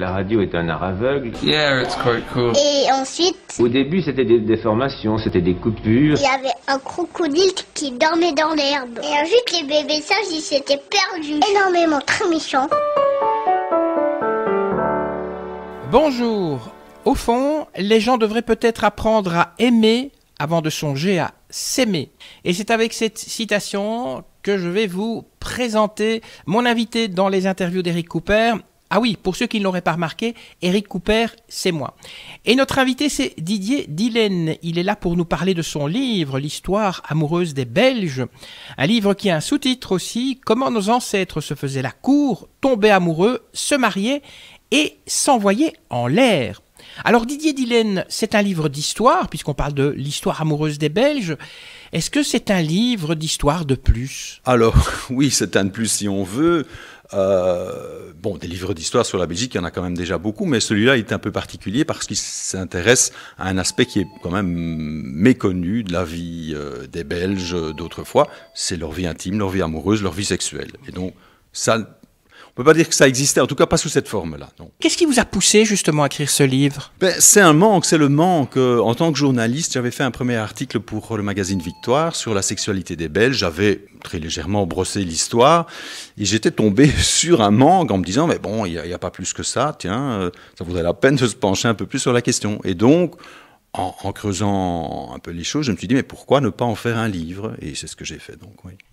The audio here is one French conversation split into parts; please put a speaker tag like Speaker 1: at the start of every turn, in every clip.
Speaker 1: La radio est un art aveugle. Yeah, it's quite cool. Et ensuite Au début, c'était des déformations, c'était des coupures. Il y avait un crocodile qui dormait dans l'herbe. Et ensuite, les bébés sages, ils s'étaient perdus. Énormément, très méchants. Bonjour. Au fond, les gens devraient peut-être apprendre à aimer avant de songer à s'aimer. Et c'est avec cette citation que je vais vous présenter mon invité dans les interviews d'Eric Cooper, ah oui, pour ceux qui ne l'auraient pas remarqué, Eric Cooper, c'est moi. Et notre invité, c'est Didier Dylan. Il est là pour nous parler de son livre, L'histoire amoureuse des Belges. Un livre qui a un sous-titre aussi, Comment nos ancêtres se faisaient la cour, tombaient amoureux, se mariaient et s'envoyaient en l'air. Alors Didier Dylan, c'est un livre d'histoire, puisqu'on parle de l'histoire amoureuse des Belges. Est-ce que c'est un livre d'histoire de plus Alors
Speaker 2: oui, c'est un de plus si on veut. Euh, bon, des livres d'histoire sur la Belgique, il y en a quand même déjà beaucoup, mais celui-là est un peu particulier parce qu'il s'intéresse à un aspect qui est quand même méconnu de la vie euh, des Belges d'autrefois, c'est leur vie intime, leur vie amoureuse, leur vie sexuelle. Et donc, ça, peut pas dire que ça existait, en tout cas pas sous cette forme-là. Qu'est-ce
Speaker 1: qui vous a poussé justement à écrire ce livre
Speaker 2: ben, C'est un manque, c'est le manque. Euh, en tant que journaliste, j'avais fait un premier article pour le magazine Victoire sur la sexualité des Belges. J'avais très légèrement brossé l'histoire et j'étais tombé sur un manque en me disant mais bon, il n'y a, a, pas plus que ça, tiens, euh, ça vaudrait la peine de se pencher un peu plus sur la question. Et donc, en, creusant un peu les choses, je me suis dit, mais pourquoi ne pas en faire un livre Et c'est ce que j'ai fait donc.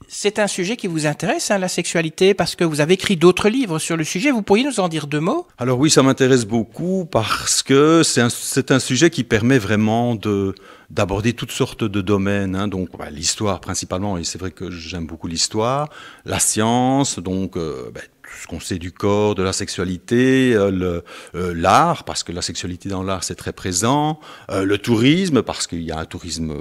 Speaker 1: C'est un sujet qui vous intéresse, hein, la sexualité, parce que vous avez écrit d'autres livres sur le sujet. Vous pourriez nous en dire deux mots
Speaker 2: Alors oui, ça m'intéresse beaucoup parce que c'est un, sujet qui permet vraiment de d'aborder toutes sortes de domaines, hein. donc bah, l'histoire principalement, et c'est vrai que j'aime beaucoup l'histoire, la science, donc euh, bah, ce qu'on sait du corps, de la sexualité, euh, euh, l'art, parce que la sexualité dans l'art c'est très présent, euh, le tourisme, parce qu'il y a un tourisme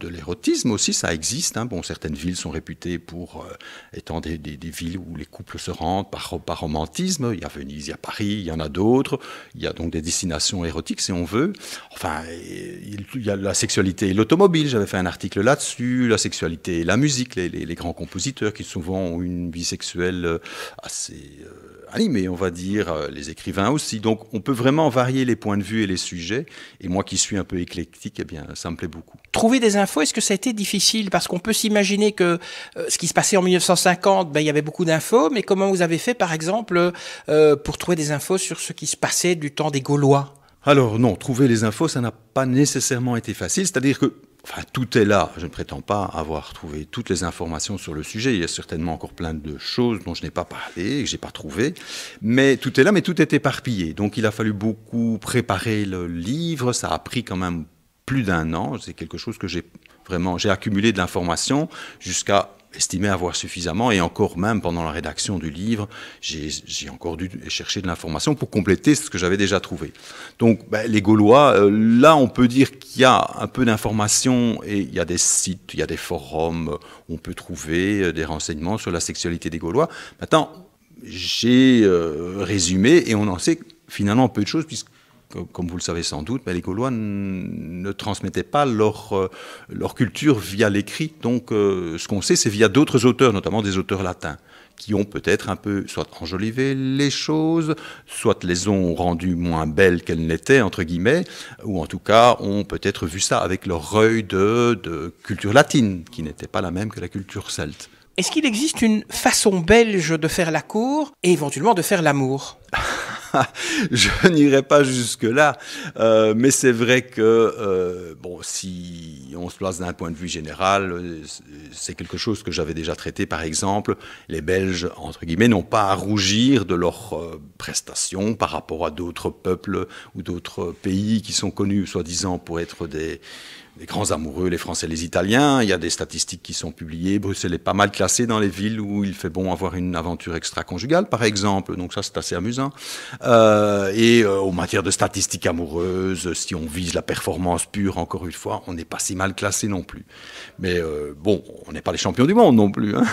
Speaker 2: de l'érotisme aussi, ça existe. Hein. Bon, certaines villes sont réputées pour étant des, villes où les couples se rendent par, par romantisme. Il y a Venise, il y a Paris, il y en a d'autres. Il y a donc des destinations érotiques si on veut. Enfin, il, y a la sexualité et l'automobile, j'avais fait un article là-dessus, la sexualité et la musique, les, les grands compositeurs qui souvent ont une vie sexuelle assez assez euh, animé, on va dire, euh, les écrivains aussi. Donc on peut vraiment varier les points de vue et les sujets. Et moi qui suis un peu éclectique, eh bien, ça me plaît
Speaker 1: beaucoup. Trouver des infos, est-ce que ça a été difficile Parce qu'on peut s'imaginer que euh, ce qui se passait en 1950, ben, il y avait beaucoup d'infos, mais comment vous avez fait, par exemple, pour trouver des infos sur ce qui se passait du temps des Gaulois alors non, trouver les infos, ça n'a pas nécessairement été facile.
Speaker 2: C'est-à-dire que Enfin, tout est là. Je ne prétends pas avoir trouvé toutes les informations sur le sujet. Il y a certainement encore plein de choses dont je n'ai pas parlé, que je n'ai pas trouvé. Mais tout est là, mais tout est éparpillé. Donc, il a fallu beaucoup préparer le livre. Ça a pris quand même plus d'un an. C'est quelque chose que j'ai vraiment, j'ai accumulé de l'information jusqu'à estimé avoir suffisamment, et encore même pendant la rédaction du livre, j'ai encore dû chercher de l'information pour compléter ce que j'avais déjà trouvé. Donc ben, les Gaulois, euh, là on peut dire qu'il y a un peu d'informations, et il y a des sites, il y a des forums, on peut trouver euh, des renseignements sur la sexualité des Gaulois. Maintenant, j'ai euh, résumé, et on en sait finalement peu de choses, puisque comme vous le savez sans doute, les Gaulois ne transmettaient pas euh, leur, culture via l'écrit. Donc, euh, ce qu'on sait, c'est via d'autres auteurs, notamment des auteurs latins, qui ont peut-être un peu soit enjolivé les choses, soit les ont rendues moins belles qu'elles n'étaient, entre guillemets, ou en tout cas ont peut-être vu ça avec leur œil de, de culture latine, qui n'était pas la même que la culture celte.
Speaker 1: Est-ce qu'il existe une façon belge de faire la cour et éventuellement de faire l'amour
Speaker 2: je n'irai pas jusque-là, euh, mais c'est vrai que, euh, bon, si on se place d'un point de vue général, euh, c'est quelque chose que j'avais déjà traité, par exemple, les Belges, entre guillemets, n'ont pas à rougir de leurs prestations par rapport à d'autres peuples ou d'autres pays qui sont connus, soi-disant, pour être des, les grands amoureux, les Français, les Italiens. Il y a des statistiques qui sont publiées. Bruxelles est pas mal classée dans les villes où il fait bon avoir une aventure extra-conjugale, par exemple. Donc ça, c'est assez amusant. Euh, et euh, en matière de statistiques amoureuses, si on vise la performance pure, encore une fois, on n'est
Speaker 1: pas si mal classé non plus. Mais euh, bon, on n'est pas les champions du monde non plus. Hein.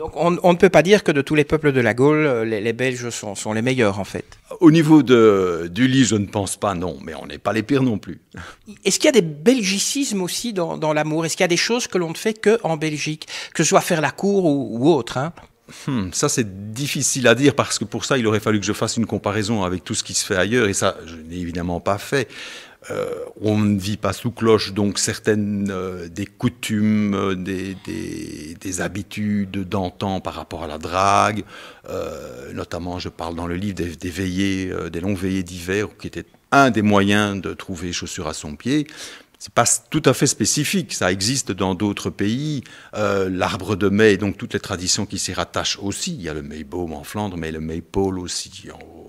Speaker 1: Donc on, ne peut pas dire que de tous les peuples de la Gaule, euh, les, Belges sont, les meilleurs en fait. Au niveau
Speaker 2: de, du lit, je ne pense pas non, mais on n'est pas les pires non plus.
Speaker 1: Est-ce qu'il y a des belgicismes aussi dans, l'amour Est-ce qu'il y a des choses que l'on ne fait qu'en Belgique, que ce soit faire la cour ou, autre hein?
Speaker 2: hmm, ça, c'est difficile à dire parce que pour ça, il aurait fallu que je fasse une comparaison avec tout ce qui se fait ailleurs et ça, je n'ai évidemment pas fait. Euh, on ne vit pas sous cloche, donc certaines euh, des coutumes, euh, des, habitudes d'antan par rapport à la drague, notamment je parle dans le livre des, veillées, des longs veillées d'hiver, qui étaient un des moyens de trouver chaussures à son pied. C'est pas tout à fait spécifique, ça existe dans d'autres pays. L'arbre de mai, donc toutes les traditions qui s'y rattachent aussi. Il y a le Maybaum en Flandre, mais le Maypole aussi en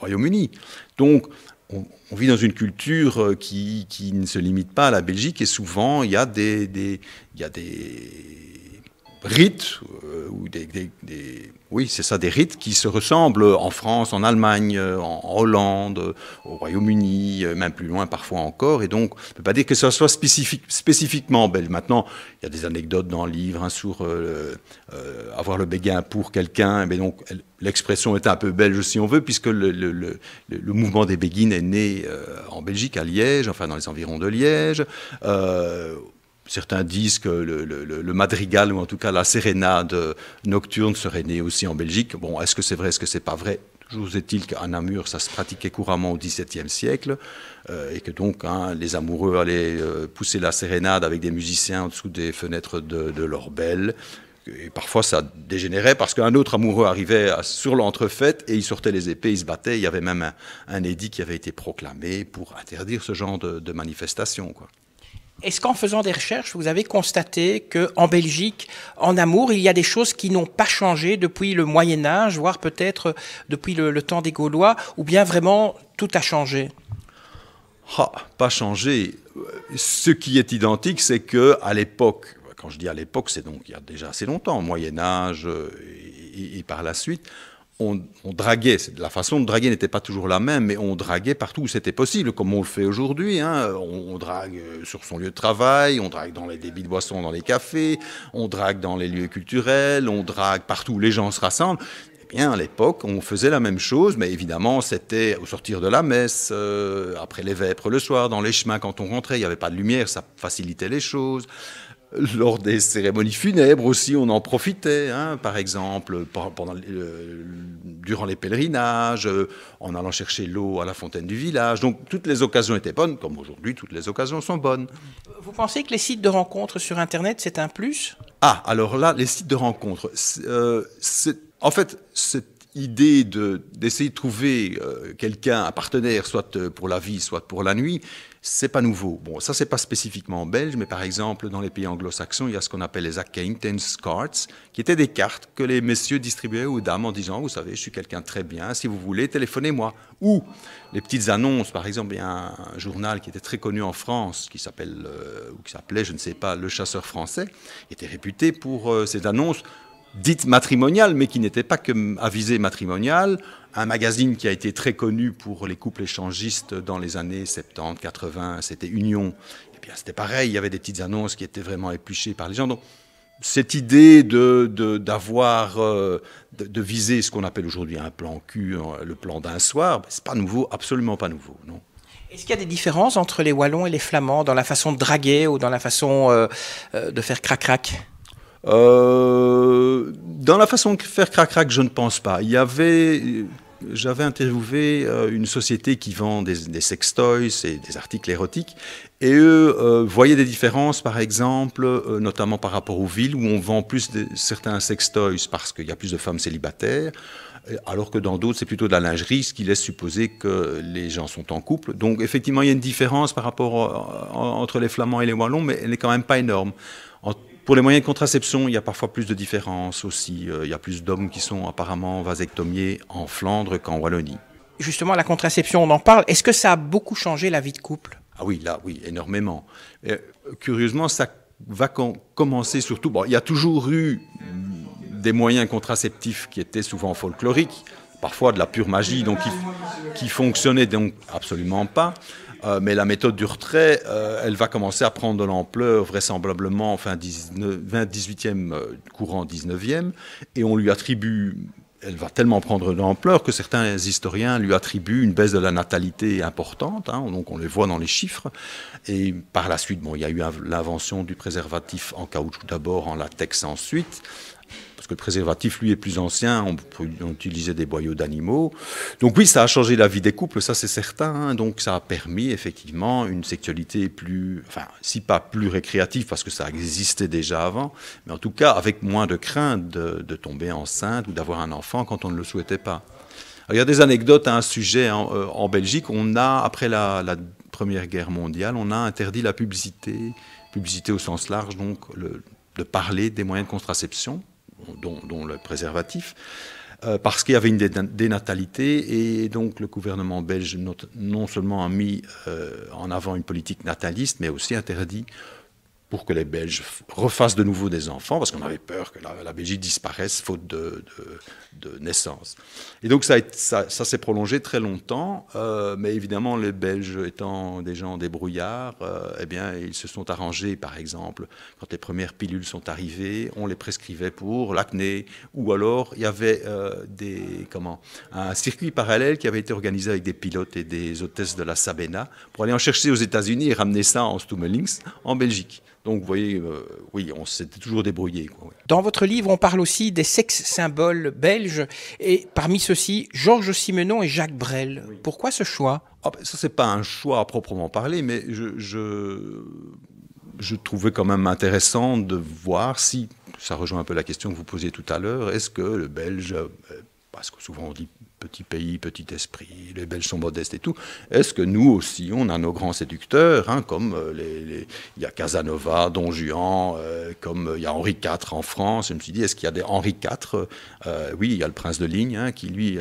Speaker 2: Royaume-Uni. Donc, on, vit dans une culture euh, qui, ne se limite pas à la Belgique et souvent, il y a des, il y a des rites, euh, ou oui, c'est ça, des rites qui se ressemblent en France, en Allemagne, euh, en, Hollande, au Royaume-Uni, euh, même plus loin parfois encore. Et donc, on ne peut pas dire que ce soit spécifique, spécifiquement belge. Maintenant, il y a des anecdotes dans le livre hein, sur avoir le béguin pour quelqu'un. Mais donc, l'expression est un peu belge si on veut, puisque le, mouvement des béguines est né en Belgique, à Liège, enfin dans les environs de Liège. Certains disent que le, madrigal, ou en tout cas la sérénade nocturne, serait née aussi en Belgique. Bon, est-ce que c'est vrai, est-ce que c'est pas vrai Toujours est-il qu'à Namur, ça se pratiquait couramment au XVIIe siècle, euh, et que donc hein, les amoureux allaient euh, pousser la sérénade avec des musiciens en dessous des fenêtres de, de leur belle. Et parfois ça dégénérait parce qu'un autre amoureux arrivait sur l'entrefaite et il sortait les épées, il se battait. Il y avait même un, édit qui avait été proclamé pour interdire ce genre de, de manifestation.
Speaker 1: Est-ce qu'en faisant des recherches, vous avez constaté que en Belgique, en amour, il y a des choses qui n'ont pas changé depuis le Moyen Âge, voire peut-être euh, depuis le, temps des Gaulois, ou bien vraiment tout a changé ah,
Speaker 2: Pas changé. Euh, ce qui est identique, c'est que à l'époque, quand je dis à l'époque, c'est donc il y a déjà assez longtemps, Moyen Âge euh, et par la suite, on, draguait, la façon de draguer n'était pas toujours la même, mais on draguait partout où c'était possible, comme on le fait aujourd'hui. Hein. On, drague euh, sur son lieu de travail, on drague dans les débits de boissons, dans les cafés, on drague dans les lieux culturels, on drague partout où les gens se rassemblent. Eh bien, à l'époque, on faisait la même chose, mais évidemment, c'était au sortir de la messe, euh, après les vêpres le soir, dans les chemins quand on rentrait, il n'y avait pas de lumière, ça facilitait les choses lors des cérémonies funèbres aussi, on en profitait, hein, par exemple, pendant, euh, durant les pèlerinages, euh, en allant chercher l'eau à la fontaine du village. Donc toutes les occasions étaient bonnes, comme aujourd'hui, toutes les occasions sont bonnes.
Speaker 1: Vous pensez que les sites de rencontres sur Internet, c'est un plus
Speaker 2: Ah, alors là, les sites de rencontres, euh, en fait, c'est idée d'essayer de, trouver euh, quelqu'un, un partenaire, soit euh, pour la vie, soit pour la nuit, c'est pas nouveau. Bon, ça, c'est pas spécifiquement belge, mais par exemple, dans les pays anglo-saxons, il y a ce qu'on appelle les acquaintance cards, qui étaient des cartes que les messieurs distribuaient aux dames en disant, vous savez, je suis quelqu'un très bien, si vous voulez, téléphonez-moi. Ou les petites annonces, par exemple, il y a un, journal qui était très connu en France, qui s'appelle, euh, ou qui s'appelait, je ne sais pas, Le Chasseur français, était réputé pour ses annonces dite matrimoniale, mais qui n'était pas que à matrimoniale, un magazine qui a été très connu pour les couples échangistes dans les années 70, 80, c'était Union. Et bien ah, c'était pareil, il y avait des petites annonces qui étaient vraiment épluchées par les gens. Donc cette idée de, d'avoir, euh, de, viser ce qu'on appelle aujourd'hui un plan cul, euh, le plan d'un soir, ben, c'est pas nouveau, absolument pas nouveau, non.
Speaker 1: Est-ce qu'il y a des différences entre les Wallons et les Flamands dans la façon de draguer ou dans la façon euh, de faire crac-crac
Speaker 2: euh, dans la façon de faire crac-crac, je ne pense pas. Il y avait. J'avais interviewé euh, une société qui vend des, des sextoys et des articles érotiques, et eux euh, voyaient des différences, par exemple, notamment par rapport aux villes où on vend plus de, certains sextoys parce qu'il y a plus de femmes célibataires, alors que dans d'autres, c'est plutôt de la lingerie, ce qui laisse supposer que les gens sont en couple. Donc effectivement, il y a une différence par rapport entre les Flamands et les Wallons, mais elle n'est quand même pas énorme. En pour les moyens de contraception, il y a parfois plus de différences aussi. Euh, il y a plus d'hommes qui sont apparemment vasectomiers en Flandre qu'en Wallonie.
Speaker 1: Justement, la contraception,
Speaker 2: on en parle. Est-ce que ça a beaucoup changé la vie de couple Ah oui, là, oui, énormément. curieusement, ça va commencer surtout. Bon, il y a toujours eu des moyens contraceptifs qui étaient souvent folkloriques, parfois de la pure magie, donc qui, qui fonctionnaient donc absolument pas. Euh, mais la méthode du retrait, euh, elle va commencer à prendre de l'ampleur vraisemblablement fin 19, 18e, euh, courant 19e, et on lui attribue, elle va tellement prendre de l'ampleur que certains historiens lui attribuent une baisse de la natalité importante, hein. donc on les voit dans les chiffres, et par la suite, bon, il y a eu l'invention du préservatif en caoutchouc d'abord, en latex ensuite, le préservatif, lui, est plus ancien. On, utilisait des boyaux d'animaux. Donc oui, ça a changé la vie des couples, ça c'est certain. Hein. Donc ça a permis effectivement une sexualité plus, enfin, si pas plus récréative, parce que ça existait déjà avant, mais en tout cas avec moins de crainte de, tomber enceinte ou d'avoir un enfant quand on ne le souhaitait pas. il y a des anecdotes à un sujet euh, en, Belgique. On a, après la, Première Guerre mondiale, on a interdit la publicité, publicité au sens large, donc de parler des moyens de contraception dont, le préservatif, euh, parce qu'il y avait une dénatalité. Et donc le gouvernement belge non seulement a mis euh, en avant une politique nataliste, mais aussi interdit pour que les Belges refassent de nouveau des enfants, parce qu'on avait peur que la, Belgique disparaisse faute de, naissance. Et donc ça, ça, s'est prolongé très longtemps, euh, mais évidemment les Belges étant des gens débrouillards, euh, eh bien ils se sont arrangés, par exemple, quand les premières pilules sont arrivées, on les prescrivait pour l'acné, ou alors il y avait euh, des, comment, un circuit parallèle qui avait été organisé avec des pilotes et des hôtesses de la Sabena pour aller en chercher aux États-Unis et ramener ça en Stummelings en Belgique. Donc vous voyez, euh, oui, on s'était toujours débrouillé.
Speaker 1: Dans votre livre, on parle aussi des sexes symboles belges, et parmi ceux-ci, Georges Simenon et Jacques Brel. Pourquoi ce choix Ça,
Speaker 2: ah, ben, Ça, c'est pas un choix à proprement parler, mais je, je trouvais quand même intéressant de voir si, ça rejoint un peu la question que vous posiez tout à l'heure, est-ce que le Belge euh, parce que souvent on dit petit pays, petit esprit, les Belges sont modestes et tout, est-ce que nous aussi, on a nos grands séducteurs, hein, comme euh, les, il y a Casanova, Don Juan, euh, comme il y a Henri IV en France Je me suis dit, est-ce qu'il y a des Henri IV euh, Oui, il y a le prince de Ligne, hein, qui lui...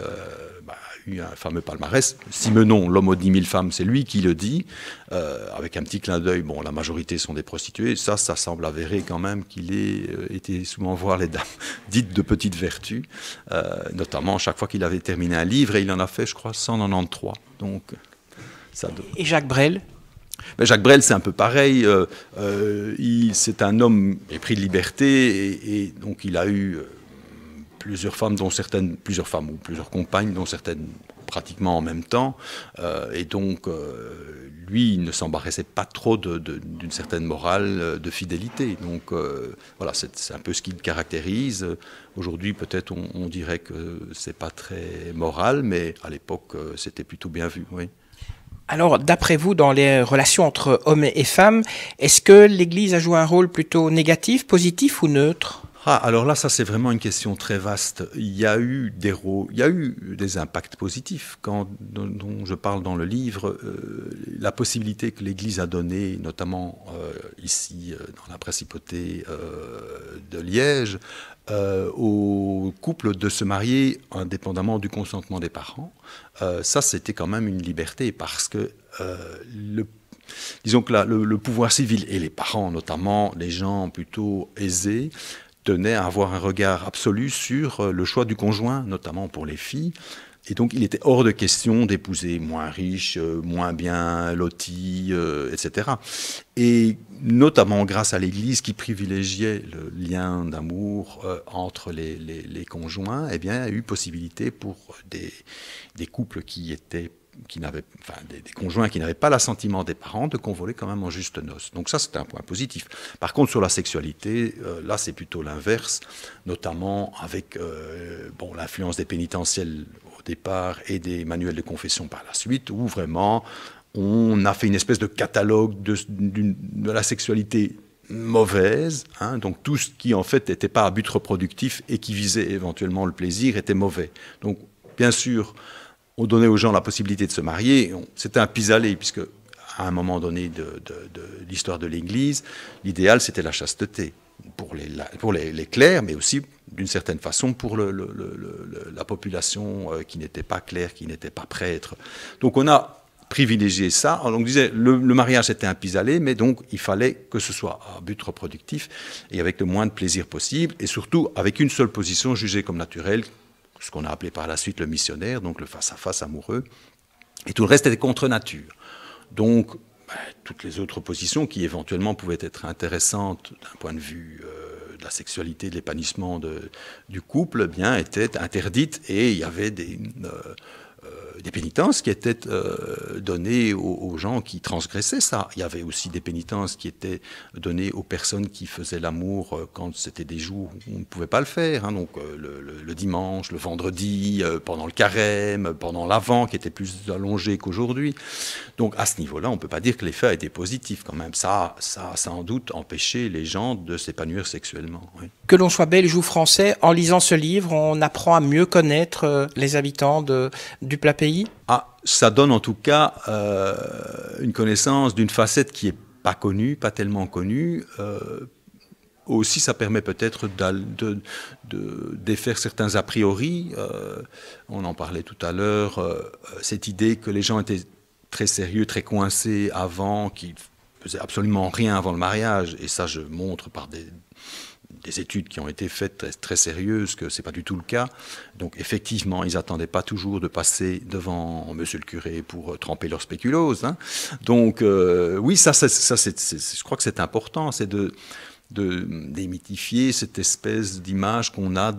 Speaker 2: Bah, un fameux palmarès. Simenon, l'homme aux 10 000 femmes, c'est lui qui le dit, euh, avec un petit clin d'œil. Bon, la majorité sont des prostituées. Ça, ça semble avéré quand même qu'il ait euh, été souvent voir les dames dites de petites vertus, euh, notamment notamment chaque fois qu'il avait terminé un livre, et il en a fait, je crois, 193. Donc, ça
Speaker 1: Et Jacques Brel
Speaker 2: mais Jacques Brel, c'est un peu pareil. c'est un homme épris de liberté et, donc il a eu plusieurs femmes, dont certaines, plusieurs femmes ou plusieurs compagnes, dont certaines pratiquement en même temps. Euh, et donc, euh, lui, il ne s'embarrassait pas trop d'une certaine morale euh, de fidélité. Donc, voilà, c'est un peu ce qui le caractérise. Aujourd'hui, peut-être, on, on, dirait que c'est pas très moral, mais à l'époque, c'était plutôt bien vu,
Speaker 1: oui. Alors, d'après vous, dans les relations entre hommes et femmes, est-ce que l'Église a joué un rôle plutôt négatif, positif ou neutre ah, alors là, ça c'est vraiment une question très
Speaker 2: vaste. Il y a eu des, il eu des impacts positifs. dont je parle dans le livre, euh, la possibilité que l'Église a donnée, notamment euh, ici euh, dans la principauté de Liège, aux couples de se marier indépendamment du consentement des parents, ça c'était quand même une liberté parce que le disons que le, pouvoir civil et les parents notamment, les gens plutôt aisés, tenait à avoir un regard absolu sur euh, le choix du conjoint, notamment pour les filles. Et donc, il était hors de question d'épouser moins riche, euh, moins bien loti, euh, etc. Et notamment grâce à l'Église qui privilégiait le lien d'amour entre les, conjoints, eh bien, il y a eu possibilité pour des, des couples qui étaient qui n'avaient, enfin, des, conjoints qui n'avaient pas l'assentiment des parents de convoler quand même en juste noces. Donc ça, c'est un point positif. Par contre, sur la sexualité, euh, là, c'est plutôt l'inverse, notamment avec euh, bon, l'influence des pénitentiels au départ et des manuels de confession par la suite, où vraiment on a fait une espèce de catalogue de, la sexualité mauvaise, hein. donc tout ce qui en fait n'était pas à but reproductif et qui visait éventuellement le plaisir était mauvais. Donc bien sûr, on donnait aux gens la possibilité de se marier. C'était un pis-aller, puisque à un moment donné de, l'histoire de, l'Église, l'idéal c'était la chasteté pour les, clercs, mais aussi d'une certaine façon pour la population euh, qui n'était pas clerc, qui n'était pas prêtre. Donc on a privilégié ça. On disait le, le mariage était un pis-aller, mais donc il fallait que ce soit à but reproductif et avec le moins de plaisir possible, et surtout avec une seule position jugée comme naturelle, ce qu'on a appelé par la suite le missionnaire, donc le face-à-face amoureux. Et tout le reste était contre nature. Donc, bah, toutes les autres positions qui éventuellement pouvaient être intéressantes d'un point de vue euh, de la sexualité, de l'épanouissement du couple, eh bien, étaient interdites et il y avait des, euh, euh, des pénitences qui étaient euh, données aux, gens qui transgressaient ça. Il y avait aussi des pénitences qui étaient données aux personnes qui faisaient l'amour euh, quand c'était des jours où on ne pouvait pas le faire. Hein. donc le, dimanche, le vendredi, pendant le carême, pendant l'avant, qui était plus allongé qu'aujourd'hui. Donc à ce niveau-là, on ne peut pas dire que l'effet a été positif quand même. Ça, ça a sans doute empêché les gens de s'épanouir sexuellement.
Speaker 1: Que l'on soit belge ou français, en lisant ce livre, on apprend à mieux connaître les habitants de, du plat pays
Speaker 2: ah, Ça donne en tout cas euh, une connaissance d'une facette qui n'est pas connue, pas tellement connue. Euh, aussi, ça permet peut-être de, défaire certains a priori. Euh, on en parlait tout à l'heure, cette idée que les gens étaient très sérieux, très coincés avant, qu'ils faisaient absolument rien avant le mariage. Et ça, je montre par des des études qui ont été faites très, sérieuses, que ce n'est pas du tout le cas. Donc effectivement, ils n'attendaient pas toujours de passer devant Monsieur le curé pour euh, tremper leur spéculose. Hein. Donc euh, oui, ça, ça, ça je crois que c'est important, c'est de, de démythifier cette espèce d'image qu'on a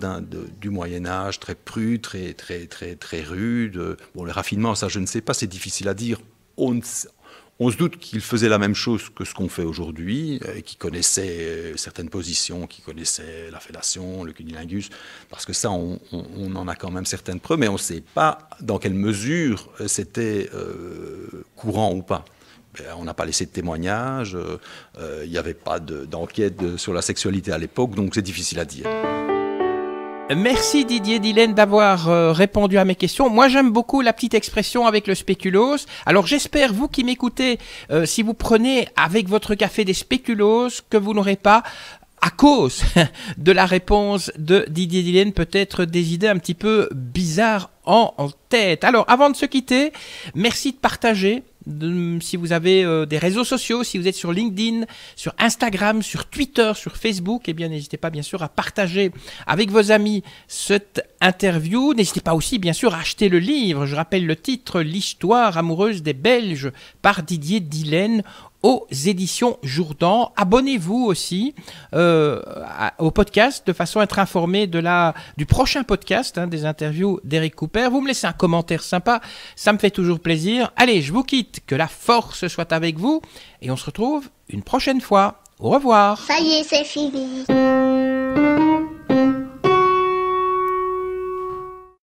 Speaker 2: du Moyen Âge, très prude, très, très, très, très rude. Bon, le raffinement, ça je ne sais pas, c'est difficile à dire. On, on se doute qu'il faisait la même chose que ce qu'on fait aujourd'hui, euh, et qu'il connaissait euh, certaines positions, qu'il connaissait la fellation, le cunilingus, parce que ça, on, en a quand même certaines preuves, mais on ne sait pas dans quelle mesure euh, c'était courant ou pas. Ben, on n'a pas laissé de témoignages, il n'y avait pas d'enquête sur la sexualité à l'époque, donc c'est difficile à dire.
Speaker 1: Merci Didier Dylan d'avoir euh, répondu à mes questions. Moi j'aime beaucoup la petite expression avec le spéculose Alors j'espère vous qui m'écoutez, euh, si vous prenez avec votre café des spéculoos que vous n'aurez pas à cause de la réponse de Didier Dylan, peut-être des idées un petit peu bizarres en, tête. Alors, avant de se quitter, merci de partager, si vous avez euh, des réseaux sociaux, si vous êtes sur LinkedIn, sur Instagram, sur Twitter, sur Facebook, eh bien n'hésitez pas bien sûr à partager avec vos amis cette interview. N'hésitez pas aussi bien sûr à acheter le livre. Je rappelle le titre L'histoire amoureuse des Belges par Didier Dylan aux éditions Jourdan. Abonnez-vous aussi euh, au podcast de façon à être informé de la, du prochain podcast, hein, des interviews d'Eric Cooper. Vous me laissez un commentaire sympa, ça me fait toujours plaisir. Allez, je vous quitte, que la force soit avec vous et on se retrouve une prochaine fois. Au revoir. Ça y est, c'est fini.